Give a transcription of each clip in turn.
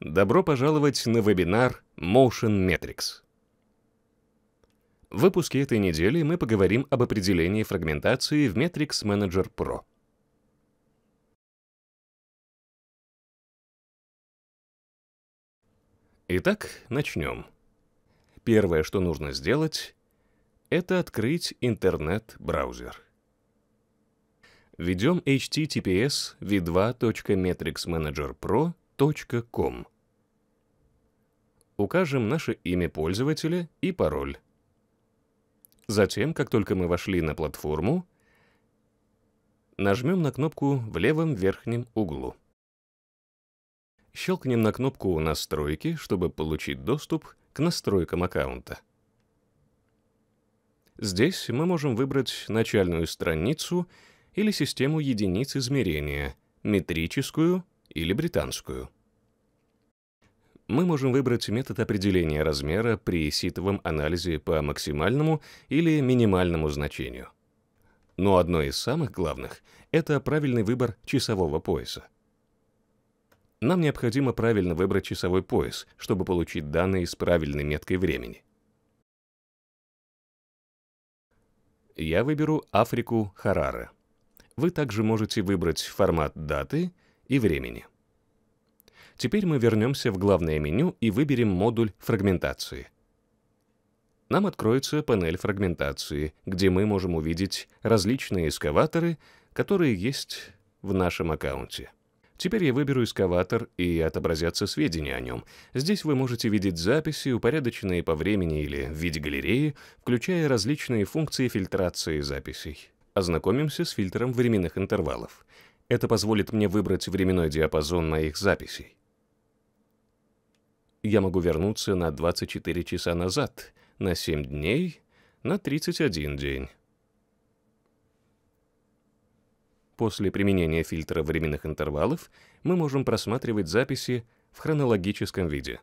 Добро пожаловать на вебинар Motion Metrics. В выпуске этой недели мы поговорим об определении фрагментации в Metrics Manager Pro. Итак, начнем. Первое, что нужно сделать, это открыть интернет-браузер. Введем https v2.metricsmanager.pro gmail.com. Укажем наше имя пользователя и пароль. Затем, как только мы вошли на платформу, нажмем на кнопку в левом верхнем углу. Щелкнем на кнопку «Настройки», чтобы получить доступ к настройкам аккаунта. Здесь мы можем выбрать начальную страницу или систему единиц измерения, метрическую или британскую. Мы можем выбрать метод определения размера при ситовом анализе по максимальному или минимальному значению. Но одно из самых главных – это правильный выбор часового пояса. Нам необходимо правильно выбрать часовой пояс, чтобы получить данные с правильной меткой времени. Я выберу Африку Харара. Вы также можете выбрать формат даты – и времени. Теперь мы вернемся в главное меню и выберем модуль фрагментации. Нам откроется панель фрагментации, где мы можем увидеть различные эскаваторы, которые есть в нашем аккаунте. Теперь я выберу эскаватор и отобразятся сведения о нем. Здесь вы можете видеть записи, упорядоченные по времени или в виде галереи, включая различные функции фильтрации записей. Ознакомимся с фильтром временных интервалов. Это позволит мне выбрать временной диапазон моих записей. Я могу вернуться на 24 часа назад, на 7 дней, на 31 день. После применения фильтра временных интервалов мы можем просматривать записи в хронологическом виде.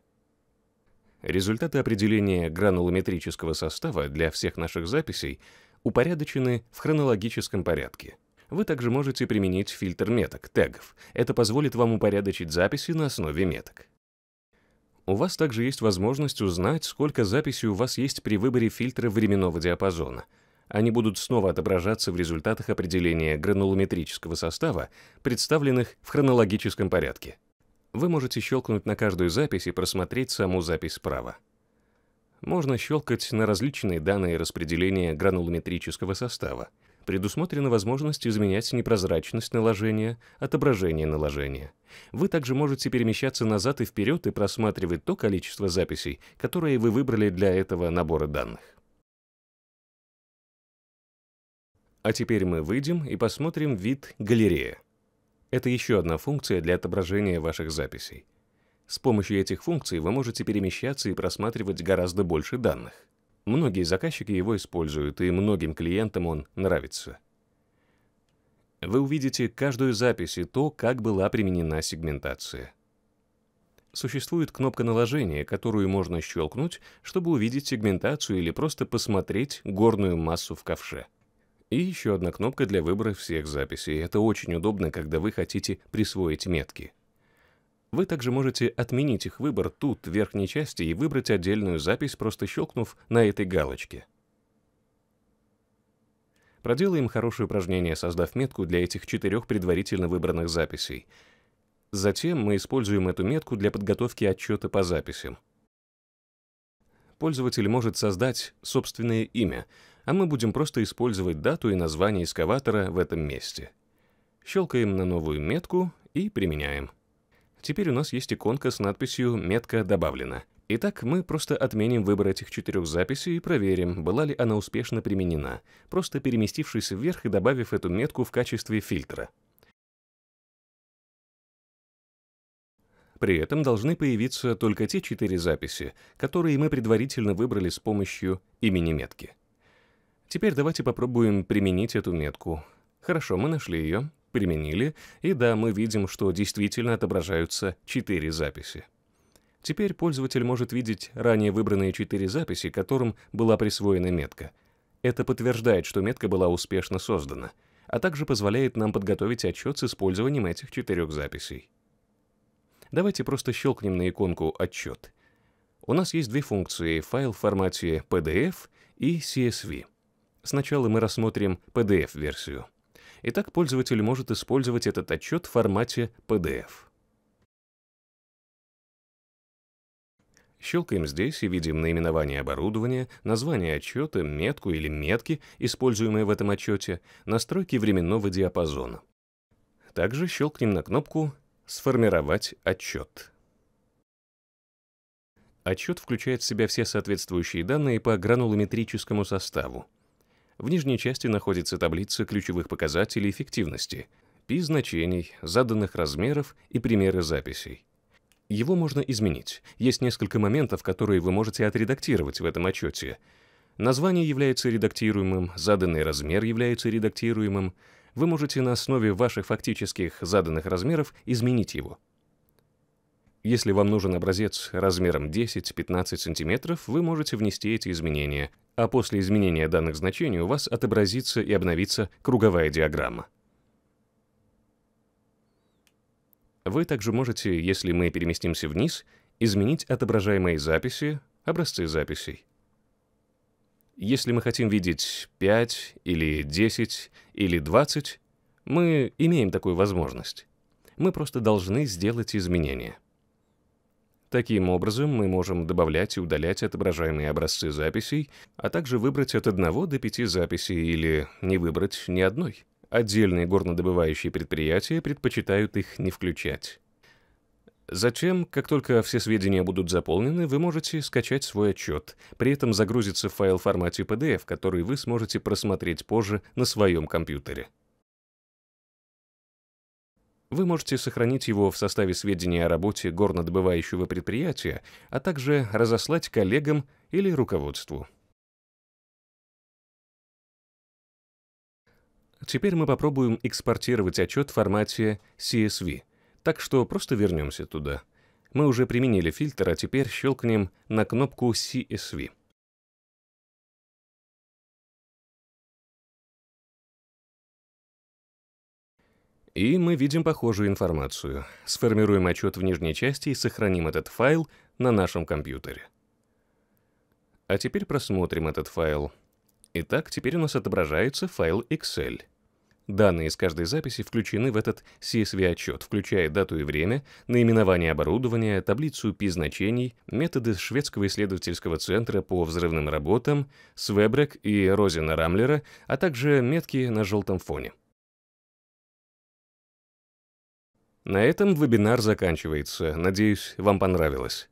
Результаты определения гранулометрического состава для всех наших записей упорядочены в хронологическом порядке – вы также можете применить фильтр меток, тегов. Это позволит вам упорядочить записи на основе меток. У вас также есть возможность узнать, сколько записей у вас есть при выборе фильтра временного диапазона. Они будут снова отображаться в результатах определения гранулометрического состава, представленных в хронологическом порядке. Вы можете щелкнуть на каждую запись и просмотреть саму запись справа. Можно щелкать на различные данные распределения гранулометрического состава. Предусмотрена возможность изменять непрозрачность наложения, отображение наложения. Вы также можете перемещаться назад и вперед и просматривать то количество записей, которые вы выбрали для этого набора данных. А теперь мы выйдем и посмотрим вид «Галерея». Это еще одна функция для отображения ваших записей. С помощью этих функций вы можете перемещаться и просматривать гораздо больше данных. Многие заказчики его используют, и многим клиентам он нравится. Вы увидите каждую запись и то, как была применена сегментация. Существует кнопка наложения, которую можно щелкнуть, чтобы увидеть сегментацию или просто посмотреть горную массу в ковше. И еще одна кнопка для выбора всех записей. Это очень удобно, когда вы хотите присвоить метки. Вы также можете отменить их выбор тут, в верхней части, и выбрать отдельную запись, просто щелкнув на этой галочке. Проделаем хорошее упражнение, создав метку для этих четырех предварительно выбранных записей. Затем мы используем эту метку для подготовки отчета по записям. Пользователь может создать собственное имя, а мы будем просто использовать дату и название экскаватора в этом месте. Щелкаем на новую метку и применяем. Теперь у нас есть иконка с надписью «Метка добавлена». Итак, мы просто отменим выбор этих четырех записей и проверим, была ли она успешно применена, просто переместившись вверх и добавив эту метку в качестве фильтра. При этом должны появиться только те четыре записи, которые мы предварительно выбрали с помощью имени метки. Теперь давайте попробуем применить эту метку. Хорошо, мы нашли ее применили, и да, мы видим, что действительно отображаются четыре записи. Теперь пользователь может видеть ранее выбранные четыре записи, которым была присвоена метка. Это подтверждает, что метка была успешно создана, а также позволяет нам подготовить отчет с использованием этих четырех записей. Давайте просто щелкнем на иконку «Отчет». У нас есть две функции — файл в формате PDF и CSV. Сначала мы рассмотрим PDF-версию и так пользователь может использовать этот отчет в формате PDF. Щелкаем здесь и видим наименование оборудования, название отчета, метку или метки, используемые в этом отчете, настройки временного диапазона. Также щелкнем на кнопку «Сформировать отчет». Отчет включает в себя все соответствующие данные по гранулометрическому составу. В нижней части находится таблица ключевых показателей эффективности, пи-значений, заданных размеров и примеры записей. Его можно изменить. Есть несколько моментов, которые вы можете отредактировать в этом отчете. Название является редактируемым, заданный размер является редактируемым. Вы можете на основе ваших фактических заданных размеров изменить его. Если вам нужен образец размером 10-15 см, вы можете внести эти изменения, а после изменения данных значений у вас отобразится и обновится круговая диаграмма. Вы также можете, если мы переместимся вниз, изменить отображаемые записи, образцы записей. Если мы хотим видеть 5 или 10 или 20, мы имеем такую возможность. Мы просто должны сделать изменения. Таким образом, мы можем добавлять и удалять отображаемые образцы записей, а также выбрать от одного до пяти записей или не выбрать ни одной. Отдельные горнодобывающие предприятия предпочитают их не включать. Затем, как только все сведения будут заполнены, вы можете скачать свой отчет. При этом загрузится файл в формате PDF, который вы сможете просмотреть позже на своем компьютере. Вы можете сохранить его в составе сведений о работе горнодобывающего предприятия, а также разослать коллегам или руководству. Теперь мы попробуем экспортировать отчет в формате CSV, так что просто вернемся туда. Мы уже применили фильтр, а теперь щелкнем на кнопку CSV. И мы видим похожую информацию. Сформируем отчет в нижней части и сохраним этот файл на нашем компьютере. А теперь просмотрим этот файл. Итак, теперь у нас отображается файл Excel. Данные из каждой записи включены в этот CSV-отчет, включая дату и время, наименование оборудования, таблицу P-значений, методы Шведского исследовательского центра по взрывным работам, Свебрек и Розина Рамлера, а также метки на желтом фоне. На этом вебинар заканчивается. Надеюсь, вам понравилось.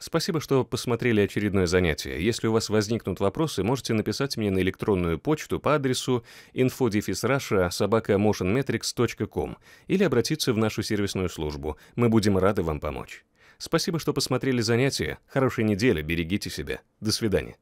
Спасибо, что посмотрели очередное занятие. Если у вас возникнут вопросы, можете написать мне на электронную почту по адресу infodefisrussia.motionmetrics.com или обратиться в нашу сервисную службу. Мы будем рады вам помочь. Спасибо, что посмотрели занятие. Хорошей недели, берегите себя. До свидания.